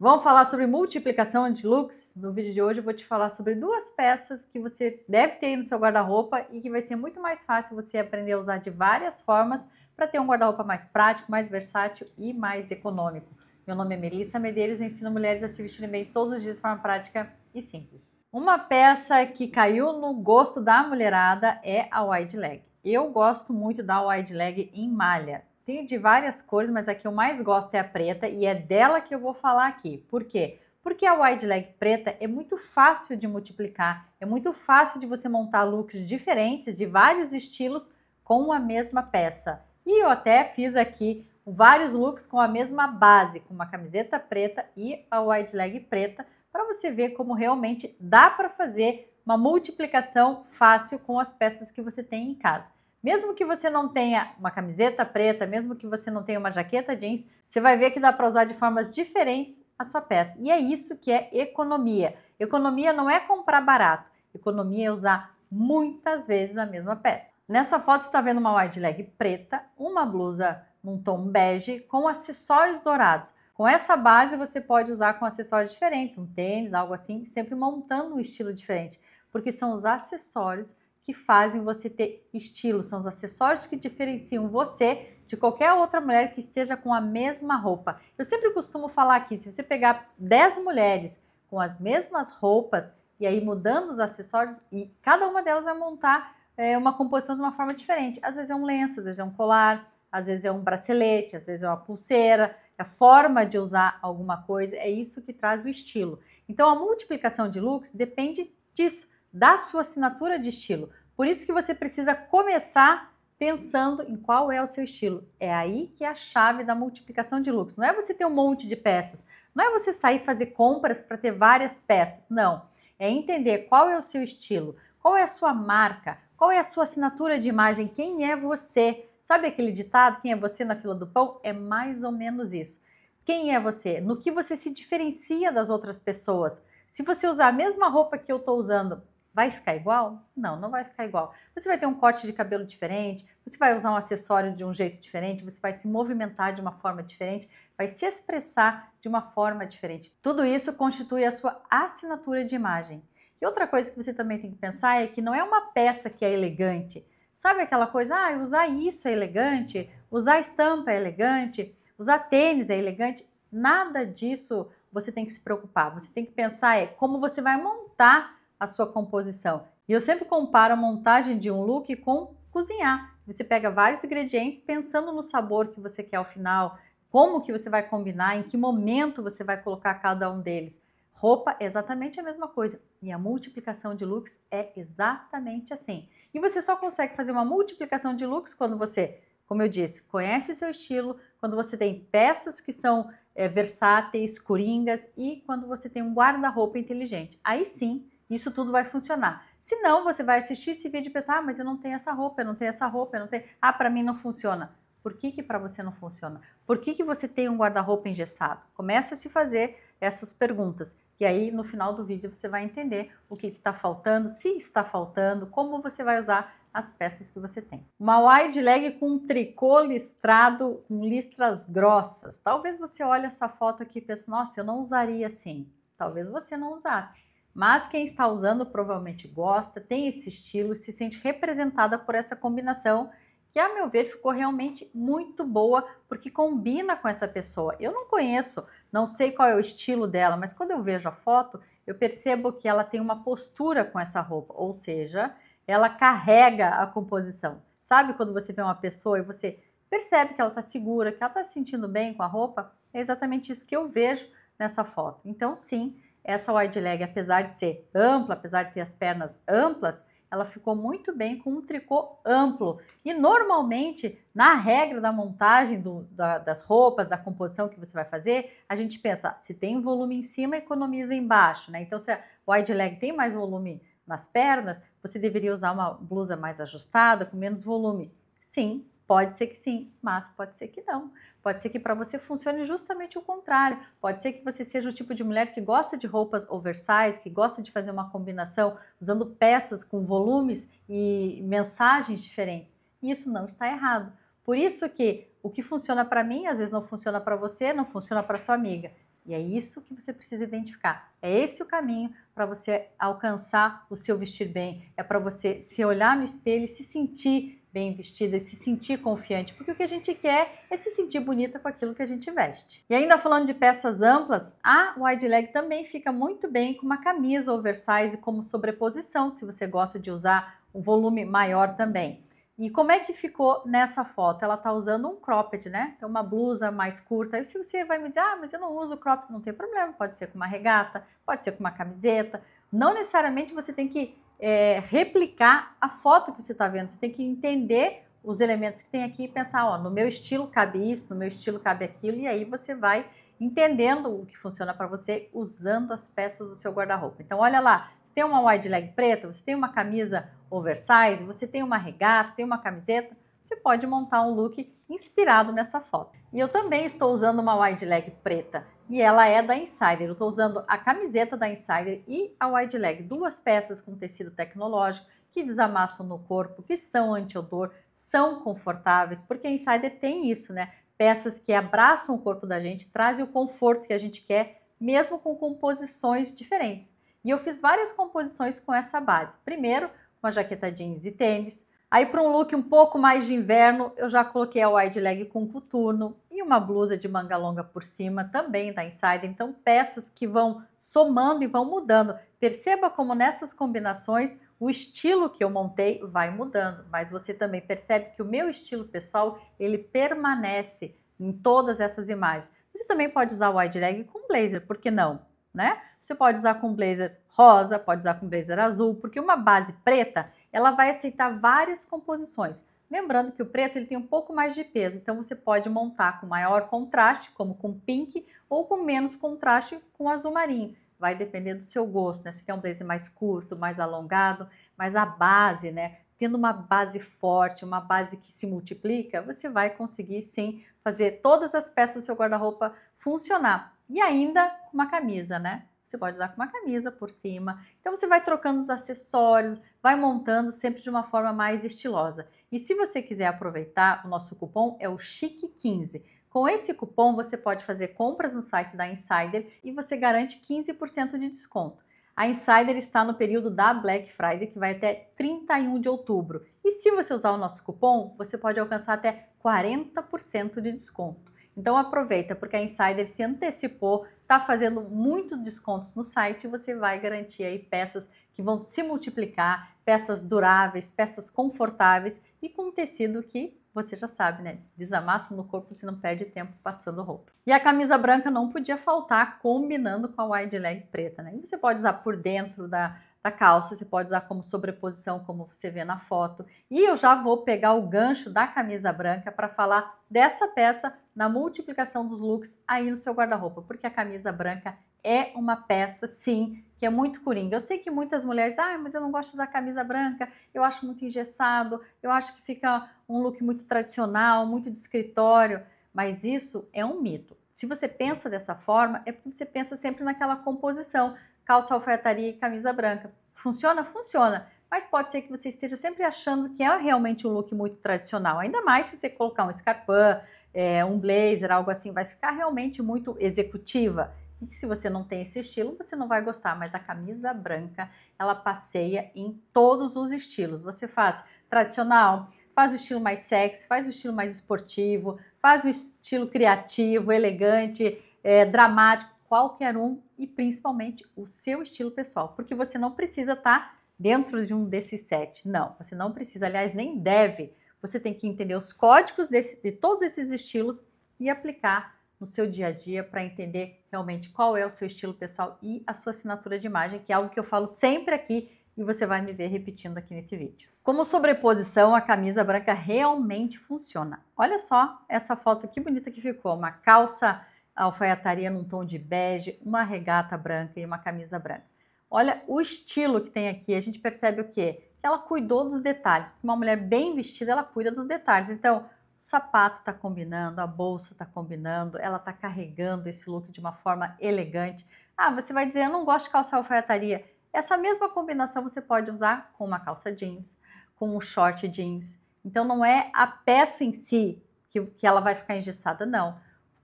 Vamos falar sobre multiplicação de looks No vídeo de hoje eu vou te falar sobre duas peças que você deve ter no seu guarda-roupa e que vai ser muito mais fácil você aprender a usar de várias formas para ter um guarda-roupa mais prático, mais versátil e mais econômico. Meu nome é Melissa Medeiros e ensino mulheres a se vestirem bem todos os dias de forma prática e simples. Uma peça que caiu no gosto da mulherada é a wide leg. Eu gosto muito da wide leg em malha. Tem de várias cores, mas a que eu mais gosto é a preta e é dela que eu vou falar aqui. Por quê? Porque a wide leg preta é muito fácil de multiplicar, é muito fácil de você montar looks diferentes de vários estilos com a mesma peça. E eu até fiz aqui vários looks com a mesma base, com uma camiseta preta e a wide leg preta, para você ver como realmente dá para fazer uma multiplicação fácil com as peças que você tem em casa. Mesmo que você não tenha uma camiseta preta, mesmo que você não tenha uma jaqueta jeans, você vai ver que dá para usar de formas diferentes a sua peça. E é isso que é economia. Economia não é comprar barato. Economia é usar muitas vezes a mesma peça. Nessa foto está vendo uma wide leg preta, uma blusa num tom bege com acessórios dourados. Com essa base você pode usar com acessórios diferentes, um tênis, algo assim, sempre montando um estilo diferente, porque são os acessórios que fazem você ter estilo, são os acessórios que diferenciam você de qualquer outra mulher que esteja com a mesma roupa. Eu sempre costumo falar aqui, se você pegar 10 mulheres com as mesmas roupas e aí mudando os acessórios e cada uma delas vai montar é, uma composição de uma forma diferente. Às vezes é um lenço, às vezes é um colar, às vezes é um bracelete, às vezes é uma pulseira, é a forma de usar alguma coisa, é isso que traz o estilo. Então a multiplicação de looks depende disso da sua assinatura de estilo. Por isso que você precisa começar pensando em qual é o seu estilo. É aí que é a chave da multiplicação de looks. Não é você ter um monte de peças, não é você sair fazer compras para ter várias peças, não. É entender qual é o seu estilo, qual é a sua marca, qual é a sua assinatura de imagem, quem é você. Sabe aquele ditado, quem é você na fila do pão? É mais ou menos isso. Quem é você? No que você se diferencia das outras pessoas? Se você usar a mesma roupa que eu estou usando Vai ficar igual? Não, não vai ficar igual. Você vai ter um corte de cabelo diferente, você vai usar um acessório de um jeito diferente, você vai se movimentar de uma forma diferente, vai se expressar de uma forma diferente. Tudo isso constitui a sua assinatura de imagem. E outra coisa que você também tem que pensar é que não é uma peça que é elegante. Sabe aquela coisa, ah, usar isso é elegante, usar estampa é elegante, usar tênis é elegante. Nada disso você tem que se preocupar. Você tem que pensar é como você vai montar a sua composição. E eu sempre comparo a montagem de um look com cozinhar. Você pega vários ingredientes pensando no sabor que você quer ao final, como que você vai combinar, em que momento você vai colocar cada um deles. Roupa é exatamente a mesma coisa. E a multiplicação de looks é exatamente assim. E você só consegue fazer uma multiplicação de looks quando você, como eu disse, conhece o seu estilo, quando você tem peças que são é, versáteis, coringas e quando você tem um guarda-roupa inteligente. Aí sim isso tudo vai funcionar. Se não, você vai assistir esse vídeo e pensar: ah, mas eu não tenho essa roupa, eu não tenho essa roupa, eu não tenho. Ah, para mim não funciona. Por que, que para você não funciona? Por que, que você tem um guarda-roupa engessado? Começa a se fazer essas perguntas. E aí, no final do vídeo, você vai entender o que está faltando, se está faltando, como você vai usar as peças que você tem. Uma wide leg com um tricô listrado com listras grossas. Talvez você olhe essa foto aqui e pense, nossa, eu não usaria assim. Talvez você não usasse mas quem está usando provavelmente gosta, tem esse estilo e se sente representada por essa combinação que a meu ver ficou realmente muito boa porque combina com essa pessoa. Eu não conheço, não sei qual é o estilo dela, mas quando eu vejo a foto, eu percebo que ela tem uma postura com essa roupa, ou seja, ela carrega a composição. Sabe quando você vê uma pessoa e você percebe que ela está segura, que ela está se sentindo bem com a roupa? É exatamente isso que eu vejo nessa foto. Então, sim, essa wide leg, apesar de ser ampla, apesar de ter as pernas amplas, ela ficou muito bem com um tricô amplo. E normalmente, na regra da montagem do, da, das roupas, da composição que você vai fazer, a gente pensa, se tem volume em cima, economiza embaixo, né? Então, se a wide leg tem mais volume nas pernas, você deveria usar uma blusa mais ajustada, com menos volume. Sim, Pode ser que sim, mas pode ser que não. Pode ser que para você funcione justamente o contrário. Pode ser que você seja o tipo de mulher que gosta de roupas oversize, que gosta de fazer uma combinação usando peças com volumes e mensagens diferentes. E isso não está errado. Por isso que o que funciona para mim às vezes não funciona para você, não funciona para sua amiga. E é isso que você precisa identificar. É esse o caminho para você alcançar o seu vestir bem. É para você se olhar no espelho e se sentir bem vestida e se sentir confiante, porque o que a gente quer é se sentir bonita com aquilo que a gente veste. E ainda falando de peças amplas, a wide leg também fica muito bem com uma camisa oversize como sobreposição, se você gosta de usar um volume maior também. E como é que ficou nessa foto? Ela tá usando um cropped, né? Então, uma blusa mais curta. Aí, se você vai me dizer, ah, mas eu não uso cropped, não tem problema. Pode ser com uma regata, pode ser com uma camiseta. Não necessariamente você tem que é, replicar a foto que você está vendo. Você tem que entender os elementos que tem aqui e pensar, ó, no meu estilo cabe isso, no meu estilo cabe aquilo, e aí você vai entendendo o que funciona para você usando as peças do seu guarda-roupa. Então, olha lá, você tem uma wide leg preta, você tem uma camisa oversize, você tem uma regata, tem uma camiseta, você pode montar um look inspirado nessa foto. E eu também estou usando uma wide leg preta e ela é da Insider. Eu estou usando a camiseta da Insider e a wide leg, duas peças com tecido tecnológico que desamassam no corpo, que são anti-odor, são confortáveis, porque a Insider tem isso, né? Peças que abraçam o corpo da gente, trazem o conforto que a gente quer, mesmo com composições diferentes. E eu fiz várias composições com essa base. Primeiro, uma jaqueta jeans e tênis, Aí para um look um pouco mais de inverno, eu já coloquei a wide leg com coturno e uma blusa de manga longa por cima, também da tá Insider. Então peças que vão somando e vão mudando. Perceba como nessas combinações o estilo que eu montei vai mudando, mas você também percebe que o meu estilo pessoal, ele permanece em todas essas imagens. Você também pode usar wide leg com blazer, por que não, né? Você pode usar com blazer rosa, pode usar com blazer azul, porque uma base preta ela vai aceitar várias composições. Lembrando que o preto ele tem um pouco mais de peso, então você pode montar com maior contraste, como com pink, ou com menos contraste com azul marinho. Vai depender do seu gosto, né? Se quer um blazer mais curto, mais alongado, mas a base, né? Tendo uma base forte, uma base que se multiplica, você vai conseguir sim fazer todas as peças do seu guarda-roupa funcionar. E ainda uma camisa, né? você pode usar com uma camisa por cima. Então você vai trocando os acessórios, vai montando sempre de uma forma mais estilosa. E se você quiser aproveitar, o nosso cupom é o Chique 15. Com esse cupom você pode fazer compras no site da Insider e você garante 15% de desconto. A Insider está no período da Black Friday, que vai até 31 de outubro. E se você usar o nosso cupom, você pode alcançar até 40% de desconto. Então aproveita, porque a Insider se antecipou, está fazendo muitos descontos no site e você vai garantir aí peças que vão se multiplicar, peças duráveis, peças confortáveis e com tecido que você já sabe, né? Desamassa no corpo, você não perde tempo passando roupa. E a camisa branca não podia faltar combinando com a wide leg preta, né? E você pode usar por dentro da da calça, você pode usar como sobreposição, como você vê na foto. E eu já vou pegar o gancho da camisa branca para falar dessa peça na multiplicação dos looks aí no seu guarda-roupa, porque a camisa branca é uma peça, sim, que é muito coringa. Eu sei que muitas mulheres, ah, mas eu não gosto da camisa branca, eu acho muito engessado, eu acho que fica um look muito tradicional, muito de escritório, mas isso é um mito. Se você pensa dessa forma, é porque você pensa sempre naquela composição calça alfaiataria e camisa branca. Funciona? Funciona. Mas pode ser que você esteja sempre achando que é realmente um look muito tradicional. Ainda mais se você colocar um escarpão, é, um blazer, algo assim, vai ficar realmente muito executiva. E se você não tem esse estilo, você não vai gostar, mas a camisa branca, ela passeia em todos os estilos. Você faz tradicional, faz o estilo mais sexy, faz o estilo mais esportivo, faz o estilo criativo, elegante, é, dramático qualquer um e principalmente o seu estilo pessoal, porque você não precisa estar tá dentro de um desses sete, não, você não precisa, aliás, nem deve. Você tem que entender os códigos desse, de todos esses estilos e aplicar no seu dia a dia para entender realmente qual é o seu estilo pessoal e a sua assinatura de imagem, que é algo que eu falo sempre aqui e você vai me ver repetindo aqui nesse vídeo. Como sobreposição, a camisa branca realmente funciona. Olha só essa foto que bonita que ficou, uma calça alfaiataria num tom de bege, uma regata branca e uma camisa branca. Olha o estilo que tem aqui, a gente percebe o quê? Que ela cuidou dos detalhes. Uma mulher bem vestida, ela cuida dos detalhes. Então, o sapato está combinando, a bolsa está combinando, ela está carregando esse look de uma forma elegante. Ah, você vai dizer, eu não gosto de calça alfaiataria. Essa mesma combinação você pode usar com uma calça jeans, com um short jeans. Então não é a peça em si que, que ela vai ficar engessada, não.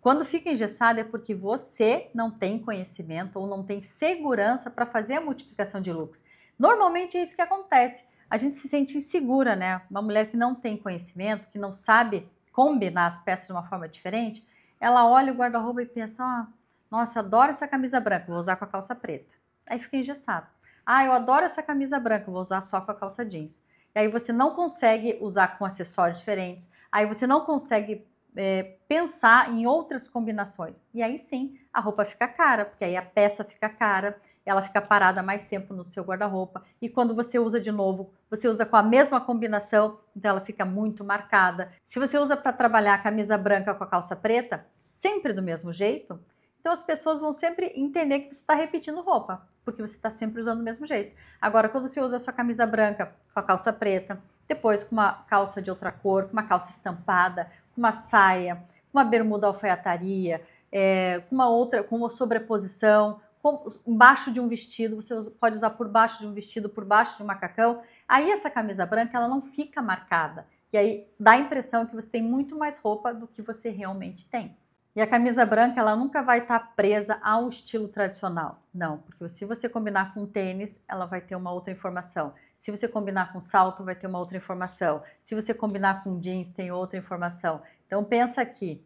Quando fica engessada é porque você não tem conhecimento ou não tem segurança para fazer a multiplicação de looks. Normalmente é isso que acontece. A gente se sente insegura, né? Uma mulher que não tem conhecimento, que não sabe combinar as peças de uma forma diferente, ela olha o guarda-roupa e pensa: ah, nossa, adoro essa camisa branca, vou usar com a calça preta. Aí fica engessado. Ah, eu adoro essa camisa branca, vou usar só com a calça jeans. E aí você não consegue usar com acessórios diferentes. Aí você não consegue é, pensar em outras combinações. E aí sim, a roupa fica cara, porque aí a peça fica cara, ela fica parada mais tempo no seu guarda-roupa. E quando você usa de novo, você usa com a mesma combinação, então ela fica muito marcada. Se você usa para trabalhar a camisa branca com a calça preta, sempre do mesmo jeito, então as pessoas vão sempre entender que você está repetindo roupa, porque você está sempre usando do mesmo jeito. Agora, quando você usa a sua camisa branca com a calça preta, depois com uma calça de outra cor, com uma calça estampada, uma saia, uma bermuda alfaiataria, é, uma outra, com uma sobreposição, com, embaixo de um vestido, você pode usar por baixo de um vestido, por baixo de um macacão. Aí essa camisa branca ela não fica marcada. E aí dá a impressão que você tem muito mais roupa do que você realmente tem. E a camisa branca ela nunca vai estar tá presa ao estilo tradicional, não, porque se você combinar com tênis, ela vai ter uma outra informação. Se você combinar com salto, vai ter uma outra informação. Se você combinar com jeans, tem outra informação. Então pensa aqui: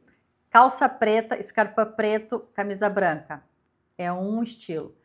calça preta, escarpa preto, camisa branca. É um estilo.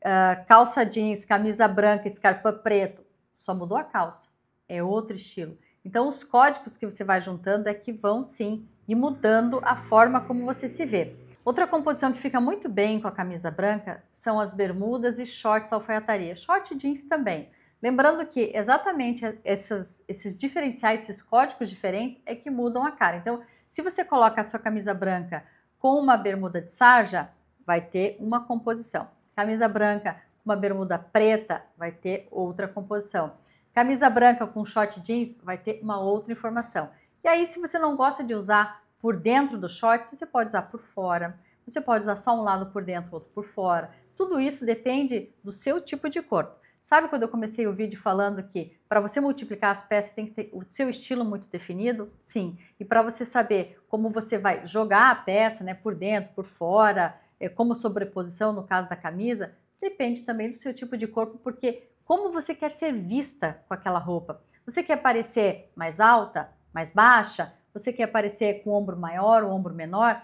Uh, calça jeans, camisa branca, escarpa preto. Só mudou a calça. É outro estilo. Então, os códigos que você vai juntando é que vão sim e mudando a forma como você se vê. Outra composição que fica muito bem com a camisa branca são as bermudas e shorts alfaiataria. Short jeans também, Lembrando que exatamente essas, esses diferenciais, esses códigos diferentes é que mudam a cara. Então, se você coloca a sua camisa branca com uma bermuda de sarja, vai ter uma composição. Camisa branca com uma bermuda preta, vai ter outra composição. Camisa branca com short jeans, vai ter uma outra informação. E aí, se você não gosta de usar por dentro do short, você pode usar por fora. Você pode usar só um lado por dentro, outro por fora. Tudo isso depende do seu tipo de corpo. Sabe quando eu comecei o vídeo falando que para você multiplicar as peças tem que ter o seu estilo muito definido? Sim. E para você saber como você vai jogar a peça, né, por dentro, por fora, eh, como sobreposição no caso da camisa, depende também do seu tipo de corpo, porque como você quer ser vista com aquela roupa? Você quer parecer mais alta, mais baixa? Você quer parecer com o ombro maior, o ombro menor?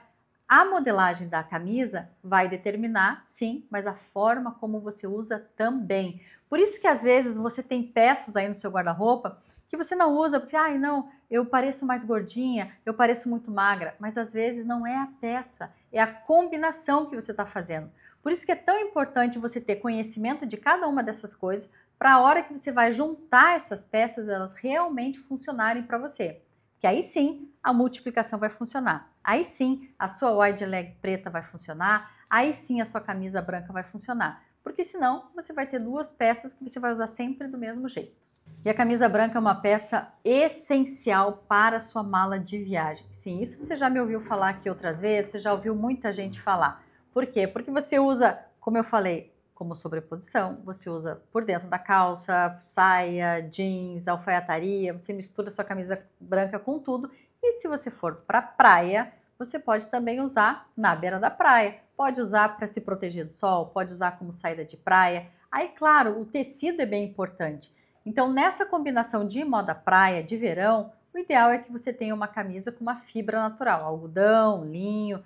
A modelagem da camisa vai determinar, sim, mas a forma como você usa também. Por isso que às vezes você tem peças aí no seu guarda-roupa que você não usa porque, ai, ah, não, eu pareço mais gordinha, eu pareço muito magra, mas às vezes não é a peça, é a combinação que você está fazendo. Por isso que é tão importante você ter conhecimento de cada uma dessas coisas para a hora que você vai juntar essas peças, elas realmente funcionarem para você que aí sim a multiplicação vai funcionar. Aí sim a sua wide leg preta vai funcionar, aí sim a sua camisa branca vai funcionar. Porque senão você vai ter duas peças que você vai usar sempre do mesmo jeito. E a camisa branca é uma peça essencial para a sua mala de viagem. Sim, isso você já me ouviu falar aqui outras vezes, você já ouviu muita gente falar. Por quê? Porque você usa, como eu falei, como sobreposição, você usa por dentro da calça, saia, jeans, alfaiataria, você mistura sua camisa branca com tudo. E se você for para a praia, você pode também usar na beira da praia. Pode usar para se proteger do sol, pode usar como saída de praia. Aí, claro, o tecido é bem importante. Então, nessa combinação de moda praia, de verão, o ideal é que você tenha uma camisa com uma fibra natural, algodão, linho,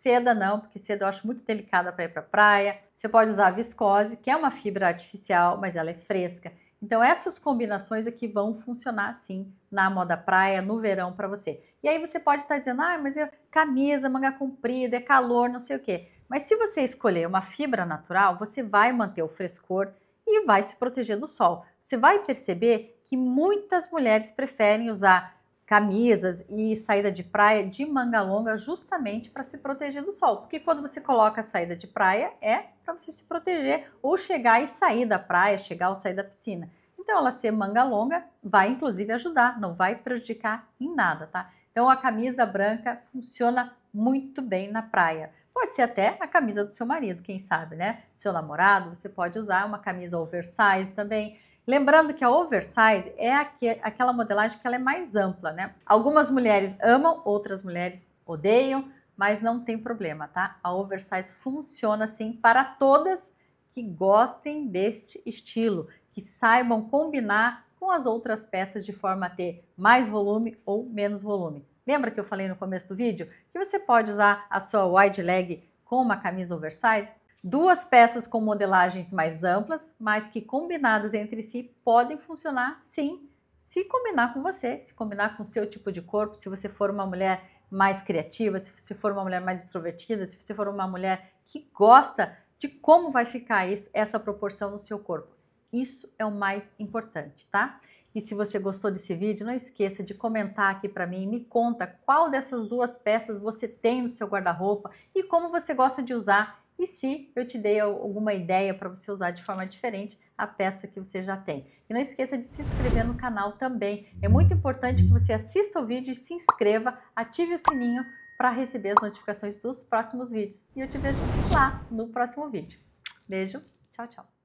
seda não, porque seda eu acho muito delicada para ir para praia. Você pode usar a viscose, que é uma fibra artificial, mas ela é fresca. Então essas combinações aqui é vão funcionar sim na moda praia, no verão para você. E aí você pode estar tá dizendo: "Ah, mas é camisa, manga comprida, é calor, não sei o quê". Mas se você escolher uma fibra natural, você vai manter o frescor e vai se proteger do sol. Você vai perceber que muitas mulheres preferem usar camisas e saída de praia de manga longa justamente para se proteger do sol. Porque quando você coloca a saída de praia é para você se proteger ou chegar e sair da praia, chegar ou sair da piscina. Então ela ser manga longa vai inclusive ajudar, não vai prejudicar em nada, tá? Então a camisa branca funciona muito bem na praia. Pode ser até a camisa do seu marido, quem sabe, né? Seu namorado, você pode usar uma camisa oversize também. Lembrando que a oversize é aquela modelagem que ela é mais ampla, né? Algumas mulheres amam, outras mulheres odeiam, mas não tem problema, tá? A oversize funciona assim para todas que gostem deste estilo, que saibam combinar com as outras peças de forma a ter mais volume ou menos volume. Lembra que eu falei no começo do vídeo que você pode usar a sua wide leg com uma camisa oversize? Duas peças com modelagens mais amplas, mas que combinadas entre si podem funcionar sim, se combinar com você, se combinar com o seu tipo de corpo, se você for uma mulher mais criativa, se você for uma mulher mais extrovertida, se você for uma mulher que gosta de como vai ficar isso, essa proporção no seu corpo. Isso é o mais importante, tá? E se você gostou desse vídeo, não esqueça de comentar aqui para mim, me conta qual dessas duas peças você tem no seu guarda-roupa e como você gosta de usar e se eu te dei alguma ideia para você usar de forma diferente a peça que você já tem. E não esqueça de se inscrever no canal também. É muito importante que você assista o vídeo e se inscreva, ative o sininho para receber as notificações dos próximos vídeos. E eu te vejo lá no próximo vídeo. Beijo, tchau, tchau.